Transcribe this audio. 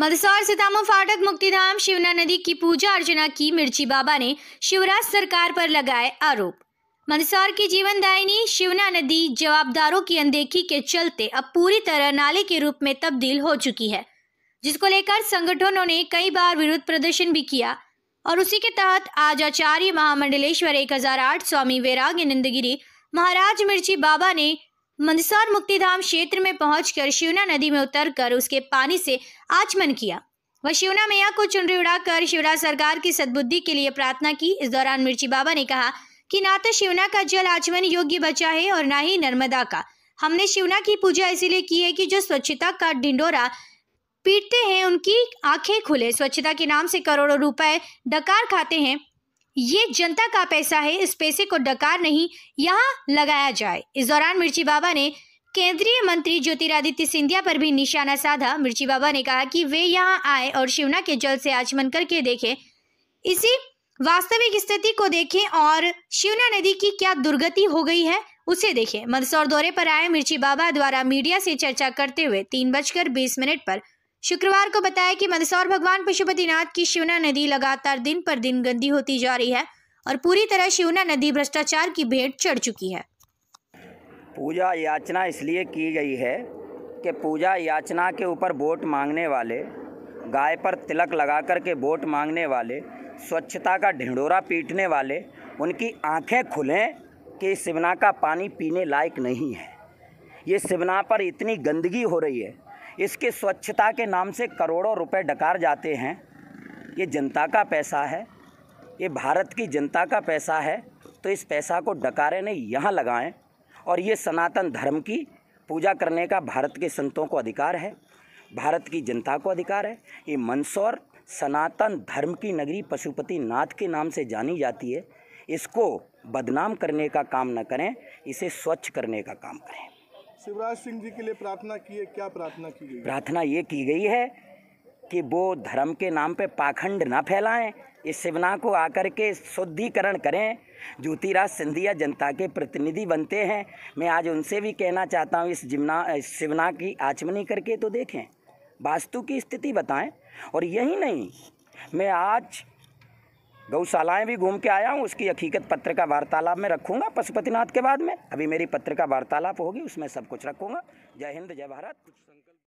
मदसौर सीताम फाटक मुक्तिधाम शिवना नदी की पूजा अर्चना की मिर्ची बाबा ने शिवराज सरकार पर लगाए आरोप मंदसौर की जीवनदायिनी शिवना नदी जवाबदारों की अनदेखी के चलते अब पूरी तरह नाले के रूप में तब्दील हो चुकी है जिसको लेकर संगठनों ने कई बार विरोध प्रदर्शन भी किया और उसी के तहत आज आचार्य महामंडलेश्वर 1008 स्वामी वैराग्य नंदगिरी महाराज मिर्ची बाबा ने मंदसौर मुक्तिधाम क्षेत्र में पहुंचकर शिवना नदी में उतरकर उसके पानी से आचमन किया वह शिवना मैया को चुनरी उड़ाकर शिवराज सरकार की सद्बुद्धि के लिए प्रार्थना की इस दौरान मिर्ची बाबा ने कहा कि ना तो शिवना का जल आचमन योग्य बचा है और ना ही नर्मदा का हमने शिवना की पूजा इसीलिए की है कि जो स्वच्छता का ढिंडोरा पीटते हैं उनकी आंखें खुले स्वच्छता के नाम से करोड़ों रुपए डकार खाते हैं ये जनता का पैसा है इस पैसे को डकार नहीं यहाँ लगाया जाए इस दौरान मिर्ची बाबा ने केंद्रीय मंत्री ज्योतिरादित्य सिंधिया पर भी निशाना साधा मिर्ची बाबा ने कहा कि वे यहाँ आए और शिवना के जल से आचमन करके देखें इसी वास्तविक स्थिति को देखें और शिवना नदी की क्या दुर्गति हो गई है उसे देखें मंदसौर दौरे पर आए मिर्ची बाबा द्वारा मीडिया से चर्चा करते हुए तीन बजकर बीस मिनट पर शुक्रवार को बताया कि मंदसौर भगवान पशुपतिनाथ की शिवना नदी लगातार दिन पर दिन गंदी होती जा रही है और पूरी तरह शिवना नदी भ्रष्टाचार की भेंट चढ़ चुकी है पूजा याचना इसलिए की गई है कि पूजा याचना के ऊपर वोट मांगने वाले गाय पर तिलक लगा कर के वोट मांगने वाले स्वच्छता का ढिंडोरा पीटने वाले उनकी आंखें खुलें कि शिवना का पानी पीने लायक नहीं है ये शिवना पर इतनी गंदगी हो रही है इसके स्वच्छता के नाम से करोड़ों रुपए डकार जाते हैं ये जनता का पैसा है ये भारत की जनता का पैसा है तो इस पैसा को डकारे ने यहाँ लगाएं और ये सनातन धर्म की पूजा करने का भारत के संतों को अधिकार है भारत की जनता को अधिकार है ये मंदसौर सनातन धर्म की नगरी पशुपति नाथ के नाम से जानी जाती है इसको बदनाम करने का काम न करें इसे स्वच्छ करने का काम करें शिवराज सिंह जी के लिए प्रार्थना की है क्या प्रार्थना की गई प्रार्थना ये की गई है कि वो धर्म के नाम पे पाखंड ना फैलाएं इस शिवना को आकर के शुद्धिकरण करें ज्योतिराज सिंधिया जनता के प्रतिनिधि बनते हैं मैं आज उनसे भी कहना चाहता हूँ इस जिमना इस शिवना की आचमनी करके तो देखें वास्तु की स्थिति बताएं और यही नहीं मैं आज गौशालाएँ भी घूम के आया हूँ उसकी हकीकत पत्र का वार्तालाप में रखूँगा पशुपतिनाथ के बाद में अभी मेरी पत्र का वार्तालाप होगी उसमें सब कुछ रखूँगा जय हिंद जय भारत